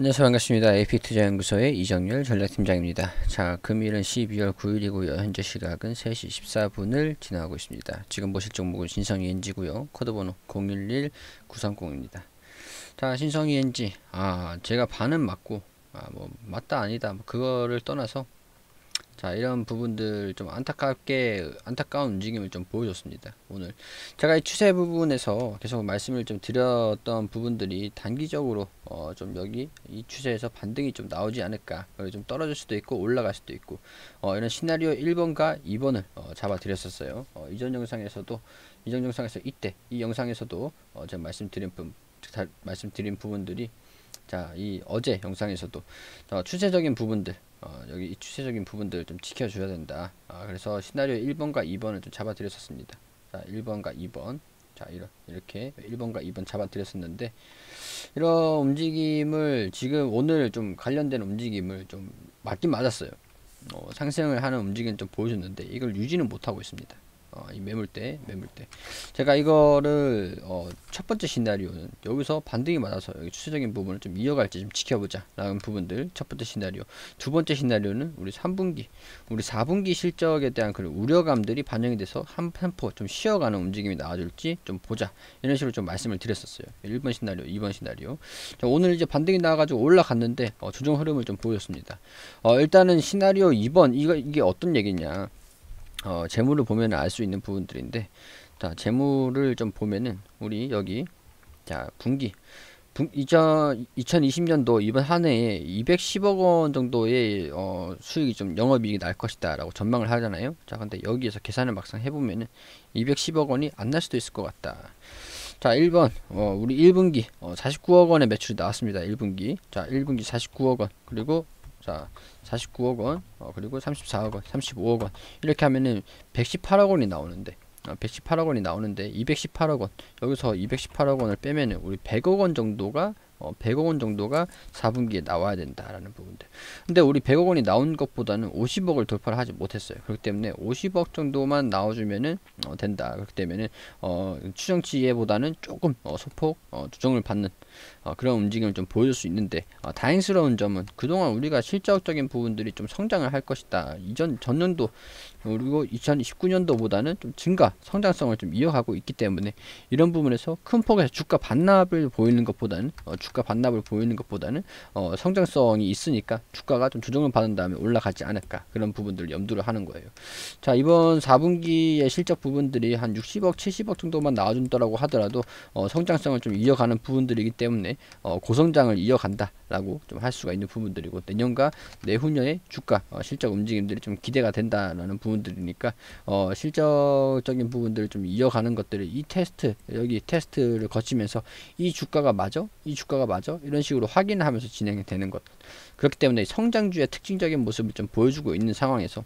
안녕하세요 반갑습니다. AP투자연구소의 이정열 전략팀장입니다. 자 금일은 12월 9일이고요. 현재 시각은 3시 14분을 지나고 있습니다. 지금 보실 종목은 신성이 엔지고요. 코드번호 011930입니다. 자 신성이 엔지 아 제가 반은 맞고 아 뭐 맞다 아니다 뭐 그거를 떠나서 자 이런 부분들 좀 안타깝게 안타까운 움직임을 좀 보여줬습니다 오늘 제가 이 추세 부분에서 계속 말씀을 좀 드렸던 부분들이 단기적으로 어 좀 여기 이 추세에서 반등이 좀 나오지 않을까 좀 떨어질 수도 있고 올라갈 수도 있고 어 이런 시나리오 1번과 2번을 어 잡아 드렸었어요 어, 이전 영상에서도 이전 영상에서 이때 이 영상에서도 어 제가 말씀드린 부 말씀드린 부분들이 자, 이 어제 영상에서도 어, 추세적인 부분들 어, 여기 이 추세적인 부분들 좀 지켜줘야 된다. 아, 그래서 시나리오 1번과 2번을 좀 잡아드렸었습니다. 자, 1번과 2번. 자, 이런, 이렇게 1번과 2번 잡아드렸었는데, 이런 움직임을 지금 오늘 좀 관련된 움직임을 좀 맞긴 맞았어요. 어, 상승을 하는 움직임 좀 보여줬는데, 이걸 유지는 못하고 있습니다. 어, 이 매물대, 매물대. 제가 이거를 어, 첫 번째 시나리오는 여기서 반등이 많아서 여기 추세적인 부분을 좀 이어갈지 좀 지켜보자 라는 부분들 첫 번째 시나리오. 두 번째 시나리오는 우리 3분기, 우리 4분기 실적에 대한 그런 우려감들이 반영이 돼서 한 템포 좀 쉬어가는 움직임이 나와줄지 좀 보자 이런 식으로 좀 말씀을 드렸었어요. 1번 시나리오, 2번 시나리오. 자, 오늘 이제 반등이 나와가지고 올라갔는데 어, 조정 흐름을 좀 보였습니다. 어, 일단은 시나리오 2번 이거 이게 어떤 얘기냐? 어, 재물을 보면 알 수 있는 부분들인데 자 재물을 좀 보면은 우리 여기 자 분기 2 0 2 0년도 이번 한 해에 210억 원 정도의 어, 수익이 좀 영업이익이 날 것이다 라고 전망을 하잖아요 자 근데 여기에서 계산을 막상 해보면 210억 원이 안 날 수도 있을 것 같다 자 1번 어, 우리 1분기 어, 49억 원의 매출이 나왔습니다 1분기 자 1분기 49억 원 그리고 자 49억원 어, 그리고 34억원 35억원 이렇게 하면은 118억원이 나오는데 어, 118억원이 나오는데 218억원 여기서 218억원을 빼면은 우리 100억원 정도가 100억 어, 원 정도가 4분기에 나와야 된다라는 부분들. 근데 우리 100억 원이 나온 것보다는 50억을 돌파를 하지 못했어요. 그렇기 때문에 50억 정도만 나와주면은 어, 된다. 그렇기 때문에 어, 추정치에보다는 조금 어, 소폭 어, 조정을 받는 어, 그런 움직임을 좀 보여줄 수 있는데 어, 다행스러운 점은 그동안 우리가 실질적인 부분들이 좀 성장을 할 것이다. 이전 전년도 그리고 2019년도보다는 좀 증가 성장성을 좀 이어가고 있기 때문에 이런 부분에서 큰 폭에서 주가 반납을 보이는 것보다는 어, 주가 반납을 보이는 것보다는 어, 성장성이 있으니까 주가가 좀 조정을 받은 다음에 올라가지 않을까 그런 부분들을 염두를 하는 거예요. 자 이번 4분기의 실적 부분들이 한 60억 70억 정도만 나와준다라고 하더라도 어, 성장성을 좀 이어가는 부분들이기 때문에 어, 고성장을 이어간다라고 좀 할 수가 있는 부분들이고 내년과 내후년의 주가 어, 실적 움직임들이 좀 기대가 된다라는 부분들이니까 어, 실적적인 부분들을 좀 이어가는 것들을 이 테스트 여기 테스트를 거치면서 이 주가가 맞아 이 주가 평가가 맞아? 이런 식으로 확인하면서 진행이 되는 것. 그렇기 때문에 성장주의 특징적인 모습을 좀 보여주고 있는 상황에서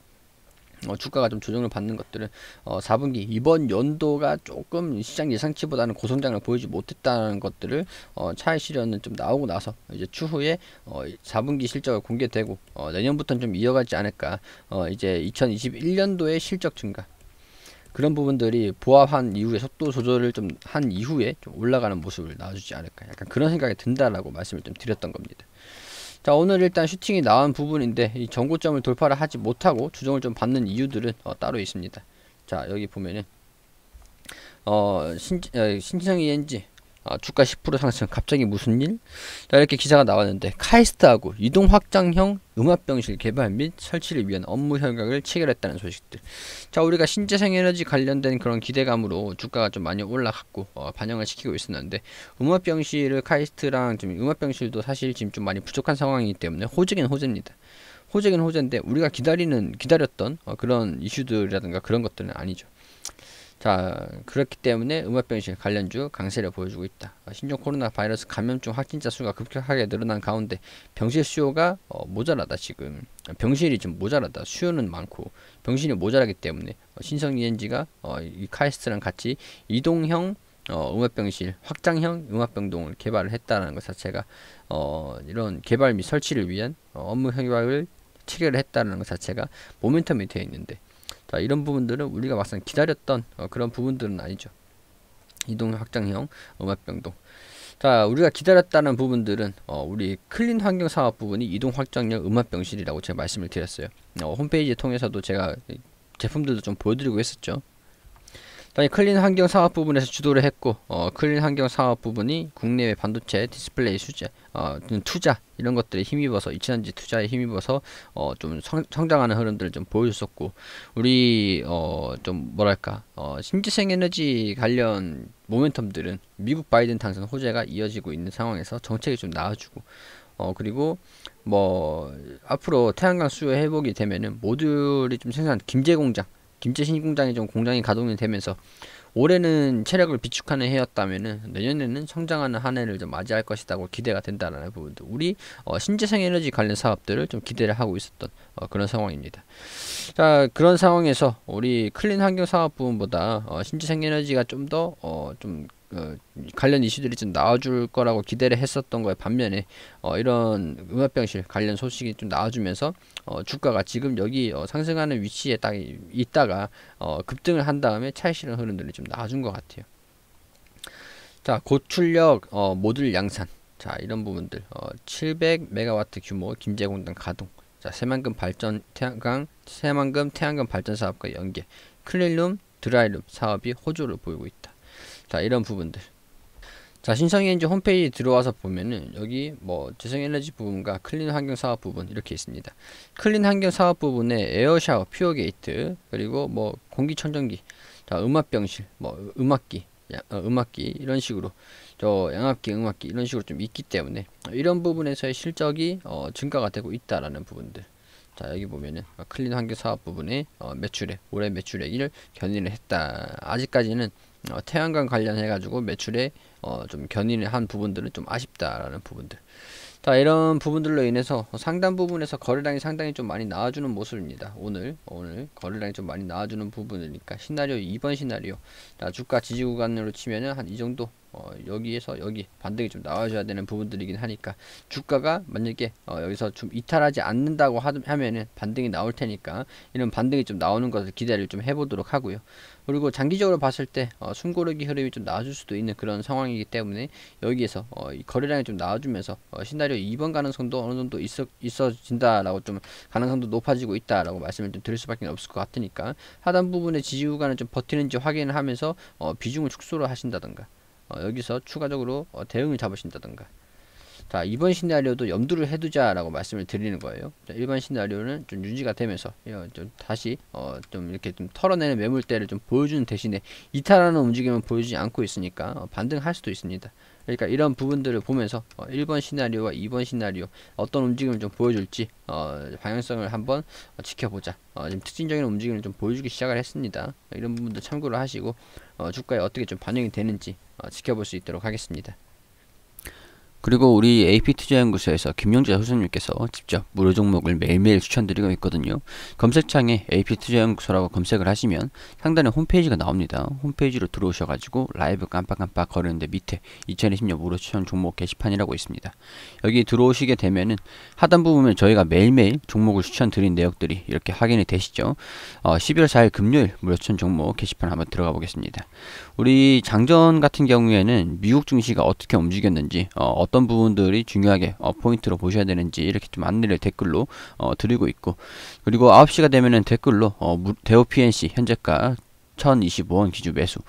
어, 주가가 좀 조정을 받는 것들은 어, 4분기 이번 연도가 조금 시장 예상치보다는 고성장을 보이지 못했다는 것들을 어, 차이 실현은 좀 나오고 나서 이제 추후에 어, 4분기 실적을 공개되고 어, 내년부터는 좀 이어가지 않을까 어, 이제 2021년도의 실적 증가 그런 부분들이 보합한 이후에 속도 조절을 좀 한 이후에 좀 올라가는 모습을 나와주지 않을까 약간 그런 생각이 든다라고 말씀을 좀 드렸던 겁니다. 자 오늘 일단 슈팅이 나온 부분인데 이 전고점을 돌파를 하지 못하고 주정을 좀 받는 이유들은 어, 따로 있습니다. 자 여기 보면은 어, 신, 어, 신성 e 엔 g 아, 주가 10% 상승 갑자기 무슨 일? 자, 이렇게 기사가 나왔는데 카이스트하고 이동 확장형 음압병실 개발 및 설치를 위한 업무 협약을 체결했다는 소식들 자 우리가 신재생 에너지 관련된 그런 기대감으로 주가가 좀 많이 올라갔고 어, 반영을 시키고 있었는데 음압병실을 카이스트랑 지금 음압병실도 사실 지금 좀 많이 부족한 상황이기 때문에 호재긴 호재입니다 호재긴 호재인데 우리가 기다리는 기다렸던 어, 그런 이슈들이라든가 그런 것들은 아니죠 자 그렇기 때문에 음압병실 관련주 강세를 보여주고 있다. 어, 신종 코로나 바이러스 감염증 확진자 수가 급격하게 늘어난 가운데 병실 수요가 어, 모자라다 지금 병실이 좀 모자라다 수요는 많고 병실이 모자라기 때문에 어, 신성 이엔지가 어, 이 카이스트랑 같이 이동형 어, 음압병실 확장형 음압병동을 개발을 했다는 것 자체가 어, 이런 개발 및 설치를 위한 어, 업무 협약을 체결을 했다는 것 자체가 모멘텀이 되어 있는데 자, 이런 부분들은 우리가 막상 기다렸던 어, 그런 부분들은 아니죠. 이동 확장형 음압병동. 자, 우리가 기다렸다는 부분들은 어, 우리 클린 환경 사업 부분이 이동 확장형 음압병실이라고 제가 말씀을 드렸어요. 어, 홈페이지 통해서도 제가 제품들도 좀 보여드리고 했었죠. 다음에 클린 환경 사업 부분에서 주도를 했고 어, 클린 환경 사업 부분이 국내외 반도체 디스플레이 수제 어, 투자 이런 것들에 힘입어서 이천지 투자에 힘입어서 어, 좀 성, 장하는 흐름들을 좀 보여줬었고 우리 어, 좀 뭐랄까 어, 신재생 에너지 관련 모멘텀들은 미국 바이든 당선 호재가 이어지고 있는 상황에서 정책이 좀 나와주고 어 그리고 뭐 앞으로 태양광 수요 회복이 되면은 모듈이 좀 생산 김제 공장 김제 신공장이 좀 공장이 가동이 되면서 올해는 체력을 비축하는 해였다면은 내년에는 성장하는 한 해를 좀 맞이할 것이다고 기대가 된다는 라 부분도 우리 어, 신재생 에너지 관련 사업들을 좀 기대를 하고 있었던 어, 그런 상황입니다. 자 그런 상황에서 우리 클린 환경 사업 부분보다 어, 신재생 에너지가 좀 더좀 어, 어, 관련 이슈들이 좀 나와줄 거라고 기대를 했었던 거에 반면에 어, 이런 음압병실 관련 소식이 좀 나와주면서 어, 주가가 지금 여기 어, 상승하는 위치에 딱 있다가 어, 급등을 한 다음에 차이시는 흐름들이 좀 나와준 것 같아요. 자 고출력 어, 모듈 양산 자 이런 부분들 700메가와트 규모 김제공단 가동 자 새만금 발전 태양광 새만금 태양광 발전 사업과 연계 클린룸 드라이룸 사업이 호조를 보이고 있다. 자 이런 부분들 자 신성에너지 홈페이지 들어와서 보면은 여기 뭐 재생에너지 부분과 클린 환경 사업 부분 이렇게 있습니다 클린 환경 사업 부분에 에어샤워 퓨어 게이트 그리고 뭐 공기청정기 자 음압병실 뭐 음악기 어, 음악기 이런 식으로 저 양압기 음악기 이런 식으로 좀 있기 때문에 이런 부분에서의 실적이 어, 증가가 되고 있다라는 부분들 자 여기 보면은 클린 환경 사업 부분의 어, 매출액 올해 매출액을 견인을 했다 아직까지는 어, 태양광 관련해 가지고 매출에 어, 좀 견인을 한 부분들은 좀 아쉽다라는 부분들 자 이런 부분들로 인해서 상단 부분에서 거래량이 상당히 좀 많이 나와주는 모습입니다 오늘 오늘 거래량이 좀 많이 나와주는 부분이니까 시나리오 2번 시나리오 자 주가 지지 구간으로 치면은 한 이 정도 어, 여기에서 여기 반등이 좀 나와줘야 되는 부분들이긴 하니까 주가가 만약에 어, 여기서 좀 이탈하지 않는다고 하, 면은 반등이 나올 테니까 이런 반등이 좀 나오는 것을 기대를 좀 해보도록 하고요 그리고 장기적으로 봤을 때 어, 숨고르기 흐름이 좀 나와줄 수도 있는 그런 상황이기 때문에 여기에서 어, 거래량이 좀 나와주면서 어, 시나리오 2번 가능성도 어느 정도 있어, 있어진다라고 좀 가능성도 높아지고 있다라고 말씀을 좀 드릴 수밖에 없을 것 같으니까 하단 부분의 지지 구간을 좀 버티는지 확인을 하면서 어, 비중을 축소를 하신다던가 어, 여기서 추가적으로 어, 대응을 잡으신다던가 자, 이번 시나리오도 염두를 해두자라고 말씀을 드리는 거예요. 자, 일반 시나리오는 좀 유지가 되면서 좀 다시 어, 좀 이렇게 좀 털어내는 매물대를 좀 보여주는 대신에 이탈하는 움직임은 보여주지 않고 있으니까 어, 반등할 수도 있습니다. 그러니까 이런 부분들을 보면서 어, 1번 시나리오와 2번 시나리오 어떤 움직임을 좀 보여줄지 어, 방향성을 한번 어, 지켜보자 어, 지금 특징적인 움직임을 좀 보여주기 시작을 했습니다 이런 부분도 참고를 하시고 어, 주가에 어떻게 좀 반영이 되는지 어, 지켜볼 수 있도록 하겠습니다 그리고 우리 AP투자연구소에서 김용재 교수님께서 직접 무료 종목을 매일매일 추천드리고 있거든요. 검색창에 AP투자연구소라고 검색을 하시면 상단에 홈페이지가 나옵니다. 홈페이지로 들어오셔가지고 라이브 깜빡깜빡 거리는데 밑에 2020년 무료 추천 종목 게시판이라고 있습니다. 여기 들어오시게 되면은 하단부 분에 저희가 매일매일 종목을 추천드린 내역들이 이렇게 확인이 되시죠. 어, 11월 4일 금요일 무료 추천 종목 게시판 한번 들어가 보겠습니다. 우리 장전 같은 경우에는 미국 증시가 어떻게 움직였는지 어, 떤 부분들이 중요하게 어, 포인트로 보셔야 되는지 이렇게 좀 안내를 댓글로 어, 드리고 있고 그리고 9시가 되면은 댓글로 어, 대우 PNC 현재가 1025원 기준 매수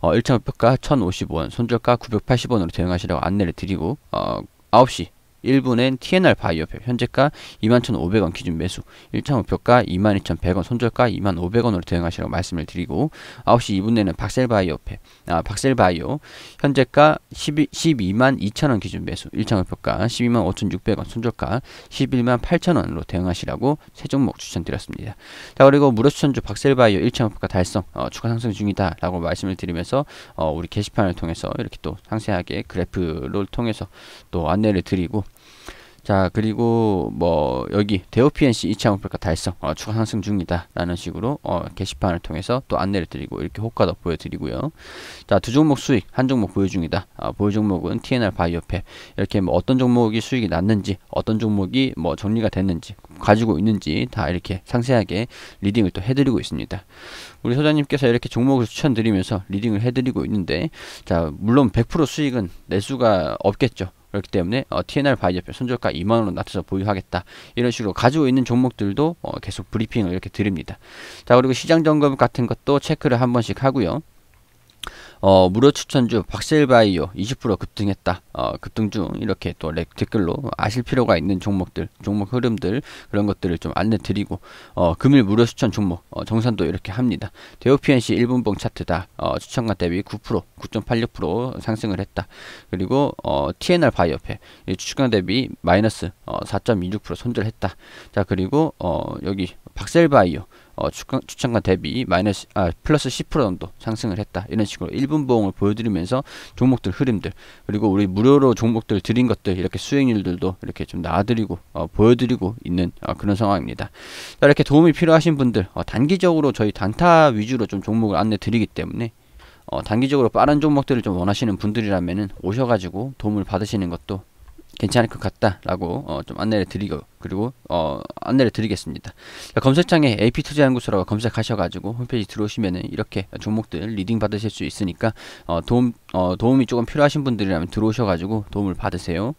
어, 1차 목표가 1055원 손절가 980원으로 대응하시라고 안내를 드리고 어, 9시 1분엔 TNR 바이오팹 현재가 21,500원 기준 매수 1차 목표가 22,100원 손절가 2만500원으로 대응하시라고 말씀을 드리고 9시 2분 내는 박셀바이오팹 아 박셀바이오 현재가 12, 2만 2천원 기준 매수 1차 목표가 12만 5,600원 손절가 11만 8천원으로 대응하시라고 세 종목 추천드렸습니다 자 그리고 무료 추천주 박셀바이오 1차 목표가 달성 어, 추가 상승 중이다 라고 말씀을 드리면서 어, 우리 게시판을 통해서 이렇게 또 상세하게 그래프를 통해서 또 안내를 드리고 자 그리고 뭐 여기 대우 PNC 2차 목표가 달성 어, 추가 상승 중이다 라는 식으로 어, 게시판을 통해서 또 안내를 드리고 이렇게 호가도 보여드리고요 자 두 종목 수익 한 종목 보유 중이다 어, 보유 종목은 TNR 바이오팹 이렇게 뭐 어떤 종목이 수익이 났는지 어떤 종목이 뭐 정리가 됐는지 가지고 있는지 다 이렇게 상세하게 리딩을 또 해드리고 있습니다 우리 소장님께서 이렇게 종목을 추천드리면서 리딩을 해드리고 있는데 자 물론 100% 수익은 낼 수가 없겠죠 그렇기 때문에 어, TNR 바이저표 손절가 2만원으로 낮춰서 보유하겠다 이런 식으로 가지고 있는 종목들도 어, 계속 브리핑을 이렇게 드립니다 자 그리고 시장 점검 같은 것도 체크를 한 번씩 하고요 어, 무료 추천주 박셀바이오 20% 급등했다. 어, 급등 중 이렇게 또 댓글로 아실 필요가 있는 종목들, 종목 흐름들 그런 것들을 좀 안내 드리고 어, 금일 무료 추천 종목 어, 정산도 이렇게 합니다. 대우 PNC 1분봉 차트다. 어, 추천가 대비 9% 9.86% 상승을 했다. 그리고 어, TNR 바이오페 추천가 대비 마이너스 어, 4.26% 손절했다. 자 그리고 어, 여기 박셀바이오 어, 추천가 대비 마이너스 아, 플러스 10% 정도 상승을 했다 이런 식으로 1분 보험을 보여드리면서 종목들 흐름들 그리고 우리 무료로 종목들 드린 것들 이렇게 수익률들도 이렇게 좀놔드리고 어, 보여드리고 있는 어, 그런 상황입니다. 자, 이렇게 도움이 필요하신 분들 어, 단기적으로 저희 단타 위주로 좀 종목을 안내 드리기 때문에 어, 단기적으로 빠른 종목들을 좀 원하시는 분들이라면 오셔가지고 도움을 받으시는 것도 괜찮을 것 같다라고 어, 좀 안내를 드리고 그리고 어, 안내를 드리겠습니다. 그 검색창에 AP 투자연구소라고 검색하셔가지고 홈페이지 들어오시면은 이렇게 종목들 리딩 받으실 수 있으니까 어, 도움 어, 도움이 조금 필요하신 분들이라면 들어오셔가지고 도움을 받으세요.